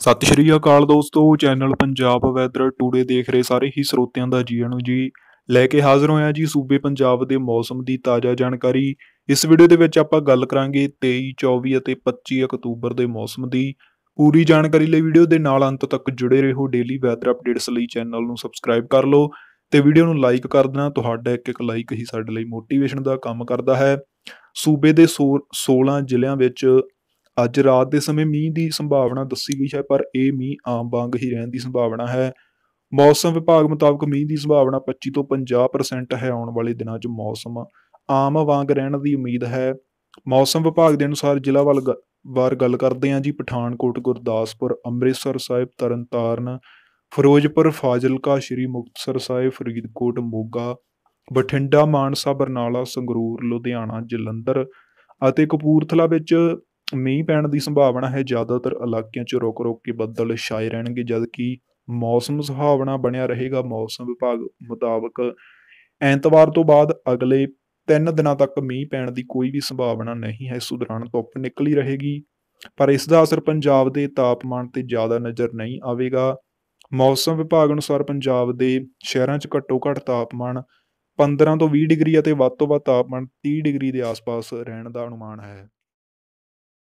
ਸਤਿ ਸ਼੍ਰੀ ਅਕਾਲ ਦੋਸਤੋ channel Punjab weather today ਦੇਖ ਰਹੇ ਸਾਰੇ ਹੀ ਸਰੋਤਿਆਂ ਦਾ ਜੀ ਨੂੰ ਜੀ ਲੈ ਕੇ ਹਾਜ਼ਰ ਹੋਇਆ ਜੀ ਸੂਬੇ ਪੰਜਾਬ ਦੇ ਮੌਸਮ ਦੀ ਤਾਜ਼ਾ ਜਾਣਕਾਰੀ ਇਸ ਵੀਡੀਓ ਦੇ ਵਿੱਚ ਆਪਾਂ ਗੱਲ ਕਰਾਂਗੇ 23 24 ਅਤੇ 25 ਅਕਤੂਬਰ ਦੇ ਮੌਸਮ ਦੀ ਪੂਰੀ ਜਾਣਕਾਰੀ ਲਈ ਵੀਡੀਓ ਦੇ ਨਾਲ ਅੰਤ ਤੱਕ ਜੁੜੇ ਰਹੋ ਡੇਲੀ ਵੈਦਰ ਅਪਡੇਟਸ ਲਈ ਚੈਨਲ ਨੂੰ ਸਬਸਕ੍ਰਾਈਬ ਕਰ ਲਓ ਤੇ ਵੀਡੀਓ ਨੂੰ ਲਾਈਕ ਕਰ ਦੇਣਾ ਤੁਹਾਡਾ ਇੱਕ ਇੱਕ ਲਾਈਕ ਹੀ ਸਾਡੇ ਲਈ ਮੋਟੀਵੇਸ਼ਨ ਦਾ ਕੰਮ ਕਰਦਾ ਹੈ ਸੂਬੇ ਦੇ 16 ਜ਼ਿਲ੍ਹਿਆਂ ਵਿੱਚ ਅੱਜ ਰਾਤ ਦੇ ਸਮੇਂ ਮੀਂਹ ਦੀ ਸੰਭਾਵਨਾ ਦੱਸੀ ਗਈ ਹੈ ਪਰ ਇਹ ਮੀਂਹ ਆਮ ਵਾਂਗ ਹੀ ਰਹਿਣ ਦੀ ਸੰਭਾਵਨਾ ਹੈ ਮੌਸਮ ਵਿਭਾਗ ਮੁਤਾਬਕ ਮੀਂਹ ਦੀ ਸੰਭਾਵਨਾ 25 ਤੋਂ 50% ਹੈ ਆਉਣ ਵਾਲੇ ਦਿਨਾਂ 'ਚ ਮੌਸਮ ਆਮ ਵਾਂਗ ਰਹਿਣ ਦੀ ਉਮੀਦ ਹੈ ਮੌਸਮ ਵਿਭਾਗ ਦੇ ਅਨੁਸਾਰ ਜ਼ਿਲ੍ਹਾ ਵੱਲ ਵਾਰ ਗੱਲ ਕਰਦੇ ਹਾਂ ਜੀ ਪਠਾਨਕੋਟ ਗੁਰਦਾਸਪੁਰ ਅੰਮ੍ਰਿਤਸਰ ਸਾਹਿਬ ਤਰਨਤਾਰਨ ਫਿਰੋਜ਼ਪੁਰ ਫਾਜ਼ਿਲਕਾ ਸ਼੍ਰੀ ਮੁਕਤਸਰ ਸਾਹਿਬ ਫਰੀਦਕੋਟ ਮੋਗਾ ਬਠਿੰਡਾ ਮਾਨਸਾ ਬਰਨਾਲਾ ਸੰਗਰੂਰ ਲੁਧਿਆਣਾ ਜਲੰਧਰ ਅਤੇ ਕਪੂਰਥਲਾ ਵਿੱਚ ਮੀਂਹ ਪੈਣ ਦੀ ਸੰਭਾਵਨਾ ਹੈ ਜ਼ਿਆਦਾਤਰ ਇਲਾਕਿਆਂ 'ਚ ਰੁਕ-ਰੁਕ ਕੇ ਬੱਦਲ ਛਾਏ ਰਹਿਣਗੇ ਜਦਕਿ ਮੌਸਮ ਸੁਹਾਵਣਾ ਬਣਿਆ ਰਹੇਗਾ ਮੌਸਮ ਵਿਭਾਗ ਮੁਤਾਬਕ ਐਤਵਾਰ ਤੋਂ ਬਾਅਦ ਅਗਲੇ 3 ਦਿਨਾਂ ਤੱਕ ਮੀਂਹ ਪੈਣ ਦੀ ਕੋਈ ਵੀ ਸੰਭਾਵਨਾ ਨਹੀਂ ਹੈ ਸੁਦਰਾਨ ਧੁੱਪ ਨਿਕਲੀ ਰਹੇਗੀ ਪਰ ਇਸ ਦਾ ਅਸਰ ਪੰਜਾਬ ਦੇ ਤਾਪਮਾਨ ਤੇ ਜ਼ਿਆਦਾ ਨਜ਼ਰ ਨਹੀਂ ਆਵੇਗਾ ਮੌਸਮ ਵਿਭਾਗ ਅਨੁਸਾਰ ਪੰਜਾਬ ਦੇ ਸ਼ਹਿਰਾਂ 'ਚ ਘੱਟੋ-ਘੱਟ ਤਾਪਮਾਨ 15 ਤੋਂ 20 ਡਿਗਰੀ ਅਤੇ ਵੱਧ ਤੋਂ ਵੱਧ ਤਾਪਮਾਨ 30 ਡਿਗਰੀ ਦੇ ਆਸ-ਪਾਸ ਰਹਿਣ ਦਾ ਅਨੁਮਾਨ ਹੈ